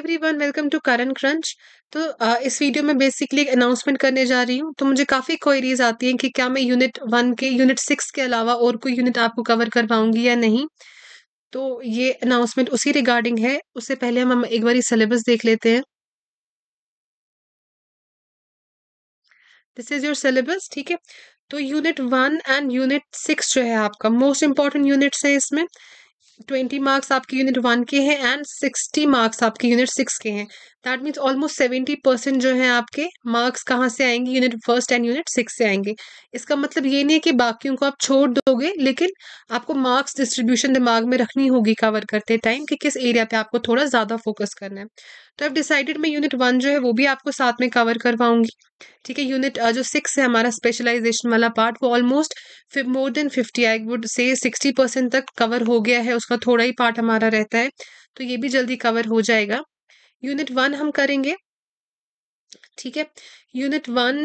everyone welcome to Karan Crunch तो आ, इस वीडियो में बेसिकली एक अनाउंसमेंट करने जा रही हूँ तो मुझे काफ़ी क्वेरीज आती हैं कि क्या मैं यूनिट वन के यूनिट सिक्स के अलावा और कोई यूनिट आपको कवर कर पाऊंगी या नहीं तो ये अनाउंसमेंट उसी रिगार्डिंग है उससे पहले हम, हम एक बार सिलेबस देख लेते हैं दिस इज योर सिलेबस ठीक है तो unit one and unit six जो है आपका मोस्ट इंपॉर्टेंट यूनिट्स है इसमें ट्वेंटी मार्क्स आपके यूनिट वन के हैं एंड सिक्सटी मार्क्स आपके यूनिट सिक्स के हैं that means almost seventy percent जो है आपके मार्क्स कहाँ से आएंगे unit first and unit six से आएंगे इसका मतलब ये नहीं है कि बाकियों को आप छोड़ दोगे लेकिन आपको मार्क्स डिस्ट्रीब्यूशन दिमाग में रखनी होगी कवर करते टाइम कि किस एरिया पे आपको थोड़ा ज़्यादा फोकस करना है तो आई डिसाइडेड मैं यूनिट वन जो है वो भी आपको साथ में कवर करवाऊंगी ठीक है यूनिट जो सिक्स है हमारा स्पेशलाइजेशन वाला पार्ट वो almost more than fifty I would say sixty percent तक कवर हो गया है उसका थोड़ा ही पार्ट हमारा रहता है तो ये भी जल्दी कवर हो जाएगा यूनिट वन हम करेंगे ठीक है यूनिट वन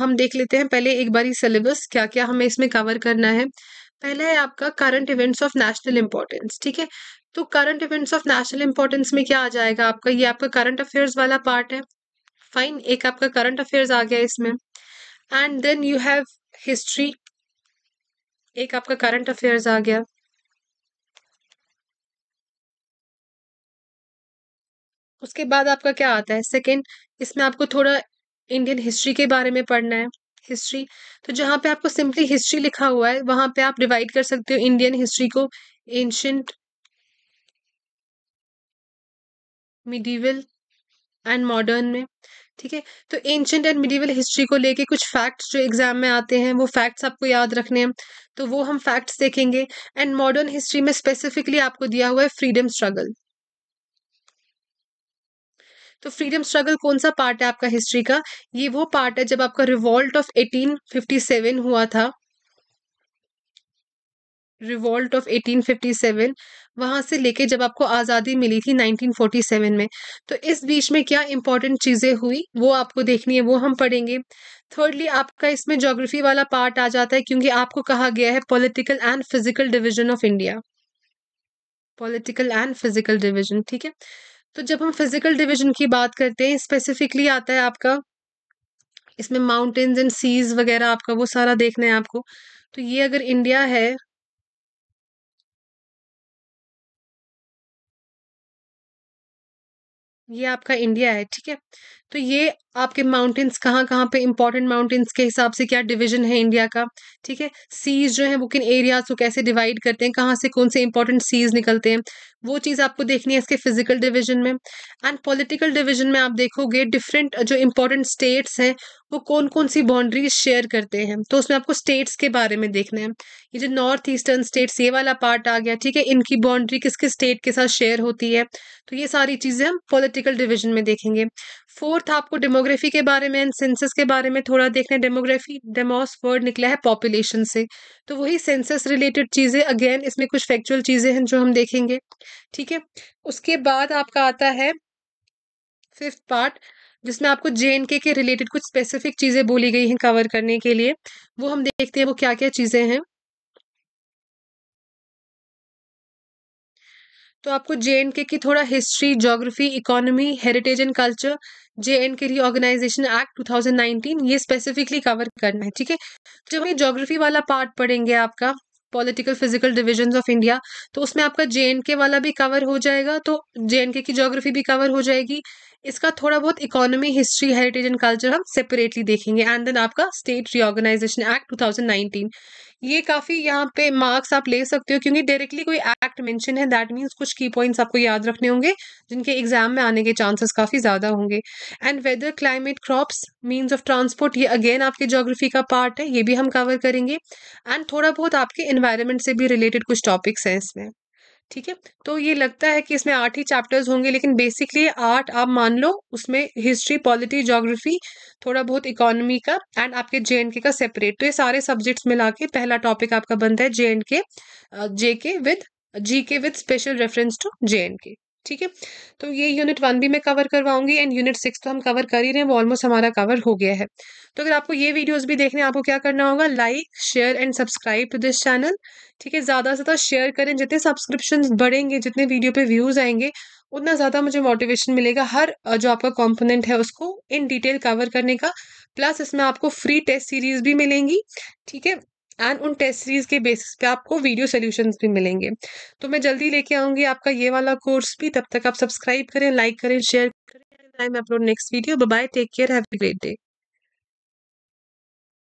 हम देख लेते हैं पहले एक बारी सिलेबस क्या क्या हमें इसमें कवर करना है पहला है आपका current events of national importance ठीक है तो current events of national importance में क्या आ जाएगा आपका ये आपका करंट अफेयर्स वाला पार्ट है फाइन एक आपका करंट अफेयर्स आ गया इसमें and then you have history एक आपका करंट अफेयर्स आ गया उसके बाद आपका क्या आता है सेकेंड इसमें आपको थोड़ा इंडियन हिस्ट्री के बारे में पढ़ना है हिस्ट्री तो जहाँ पे आपको सिंपली हिस्ट्री लिखा हुआ है वहाँ पे आप डिवाइड कर सकते हो इंडियन हिस्ट्री को एंशंट मिडिवल एंड मॉडर्न में ठीक है तो एंशंट एंड मिडिवल हिस्ट्री को लेके कुछ फैक्ट्स जो एग्जाम में आते हैं वो फैक्ट्स आपको याद रखने हैं तो वो हम फैक्ट्स देखेंगे एंड मॉडर्न हिस्ट्री में स्पेसिफिकली आपको दिया हुआ है फ्रीडम स्ट्रगल तो फ्रीडम स्ट्रगल कौन सा पार्ट है आपका हिस्ट्री का ये वो पार्ट है जब आपका रिवॉल्ट ऑफ 1857 हुआ था रिवॉल्ट ऑफ 1857 वहां से लेके जब आपको आज़ादी मिली थी 1947 में तो इस बीच में क्या इंपॉर्टेंट चीज़ें हुई वो आपको देखनी है वो हम पढ़ेंगे थर्डली आपका इसमें जोग्राफी वाला पार्ट आ जाता है क्योंकि आपको कहा गया है political and physical division of India political and physical division ठीक है तो जब हम फिजिकल डिवीजन की बात करते हैं स्पेसिफिकली आता है आपका इसमें माउंटेन्स एंड सीज वगैरह आपका वो सारा देखना है आपको तो ये अगर इंडिया है ये आपका इंडिया है ठीक है तो ये आपके माउंटेन्स कहाँ कहाँ पे इंपॉर्टेंट माउंटेन्स के हिसाब से क्या डिवीजन है इंडिया का ठीक है सीज जो है वो किन एरियाज को कैसे डिवाइड करते हैं कहाँ से कौन से इंपॉर्टेंट सीज निकलते हैं वो चीज़ आपको देखनी है इसके फिजिकल डिवीजन में एंड पॉलिटिकल डिवीजन में आप देखोगे डिफरेंट जो इंपॉर्टेंट स्टेट्स हैं वो कौन कौन सी बाउंड्रीज शेयर करते हैं तो उसमें आपको स्टेट्स के बारे में देखना है ये जो नॉर्थ ईस्टर्न स्टेट्स ये वाला पार्ट आ गया ठीक है इनकी बाउंड्री किस किस स्टेट के साथ शेयर होती है तो ये सारी चीज़ें हम पोलिटिकल डिविजन में देखेंगे फोर्थ आपको डेमोग्राफी के बारे में एंड सेंसस के बारे में थोड़ा देखना है डेमोग्राफी डेमोस वर्ड निकला है पॉपुलेशन से तो वही सेंसस रिलेटेड चीज़ें अगेन इसमें कुछ फैक्चुअल चीज़ें हैं जो हम देखेंगे ठीक है उसके बाद आपका आता है फिफ्थ पार्ट जिसमें आपको जे एंड के रिलेटेड कुछ स्पेसिफिक चीज़ें बोली गई हैं कवर करने के लिए वो हम देखते हैं वो क्या क्या चीज़ें हैं तो आपको जे एंड के की थोड़ा history geography economy heritage and culture J and K reorganisation act 2019 ये स्पेसिफिकली कवर करना है ठीक है जब हम जोग्राफी वाला पार्ट पढ़ेंगे आपका political physical division of India तो उसमें आपका जे वाला भी कवर हो जाएगा तो जे की जोग्राफी भी कवर हो जाएगी इसका थोड़ा बहुत economy history heritage and culture हम सेपरेटली देखेंगे एंड देन आपका स्टेट रिओर्गनाइजेशन एक्ट 2019 ये काफ़ी यहाँ पे मार्क्स आप ले सकते हो क्योंकि डायरेक्टली कोई एक्ट मेंशन है दैट मीन्स कुछ की पॉइंट्स आपको याद रखने होंगे जिनके एग्जाम में आने के चांसेस काफ़ी ज़्यादा होंगे and weather climate crops means of transport ये अगेन आपके जोग्राफी का पार्ट है ये भी हम कवर करेंगे एंड थोड़ा बहुत आपके इन्वायरमेंट से भी रिलेटेड कुछ टॉपिक्स हैं इसमें ठीक है तो ये लगता है कि इसमें आठ ही चैप्टर्स होंगे लेकिन बेसिकली आठ आप मान लो उसमें हिस्ट्री पॉलिटी जोग्राफी थोड़ा बहुत इकोनॉमी का एंड आपके जे एंड के का सेपरेट तो ये सारे सब्जेक्ट्स मिला के पहला टॉपिक आपका बनता है जे एंड के जे के with G K with special reference to J and K ठीक है तो ये यूनिट वन भी मैं कवर करवाऊंगी एंड यूनिट सिक्स तो हम कवर कर ही रहे हैं वो ऑलमोस्ट हमारा कवर हो गया है तो अगर आपको ये वीडियोस भी देखने आपको क्या करना होगा like share and subscribe to this channel ठीक है ज़्यादा से ज़्यादा शेयर करें जितने सब्सक्रिप्शन बढ़ेंगे जितने वीडियो पे व्यूज़ आएंगे उतना ज़्यादा मुझे मोटिवेशन मिलेगा हर जो आपका कॉम्पोनेंट है उसको इन डिटेल कवर करने का प्लस इसमें आपको फ्री टेस्ट सीरीज़ भी मिलेंगी ठीक है एंड उन टेस्ट सीरीज के बेसिस पे आपको वीडियो सोल्यूशन भी मिलेंगे तो मैं जल्दी लेके आऊंगी आपका ये वाला कोर्स भी तब तक आप सब्सक्राइब करें लाइक करें शेयर करें upload next video bye take care have great day